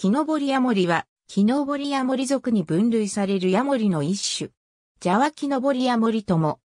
木登りヤモリは、木登りヤモリ族に分類されるヤモリの一種。ジャワ木登りヤモリとも。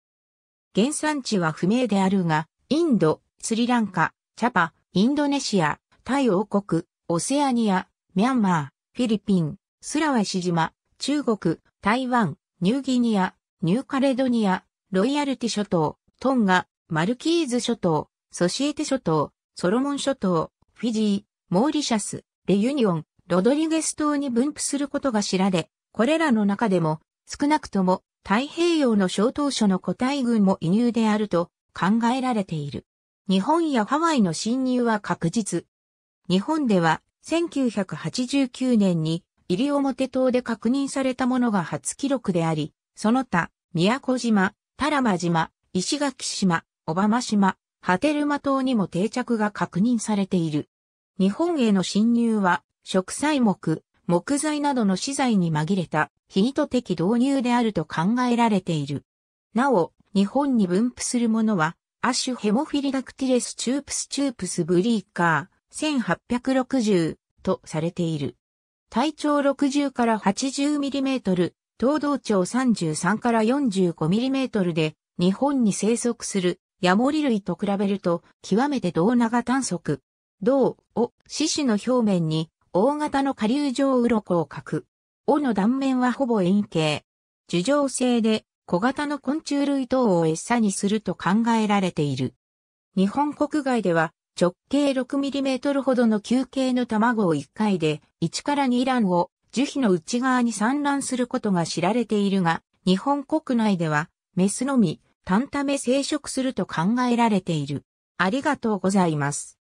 原産地は不明であるが、インド、スリランカ、チャパ、インドネシア、タイ王国、オセアニア、ミャンマー、フィリピン、スラワシ島、中国、台湾、ニューギニア、ニューカレドニア、ロイヤルティ諸島、トンガ、マルキーズ諸島、ソシエテ諸島、ソロモン諸島、フィジー、モーリシャス、レユニオン、ロドリゲス島に分布することが知られ、これらの中でも、少なくとも太平洋の小島諸の個体群も移入であると考えられている。日本やハワイの侵入は確実。日本では1989年に西表島で確認されたものが初記録であり、その他、宮古島、多良間島、石垣島、小浜島、波照間島にも定着が確認されている。日本への侵入は植栽木、木材などの資材に紛れた非意図的導入であると考えられている。なお、日本に分布するものは、アシュヘモフィリダクティレスチュープスチュープスブリーカー、1860とされている。体長60から80ミリメートル、東道長33から45ミリメートルで、日本に生息するヤモリ類と比べると、極めて胴長短足。胴を獅子の表面に大型の下流状鱗を描く。尾の断面はほぼ円形。樹状性で小型の昆虫類等を餌にすると考えられている。日本国外では直径 6mm ほどの球形の卵を1回で1から2卵を樹皮の内側に産卵することが知られているが、日本国内ではメスのみ、単ため生殖すると考えられている。ありがとうございます。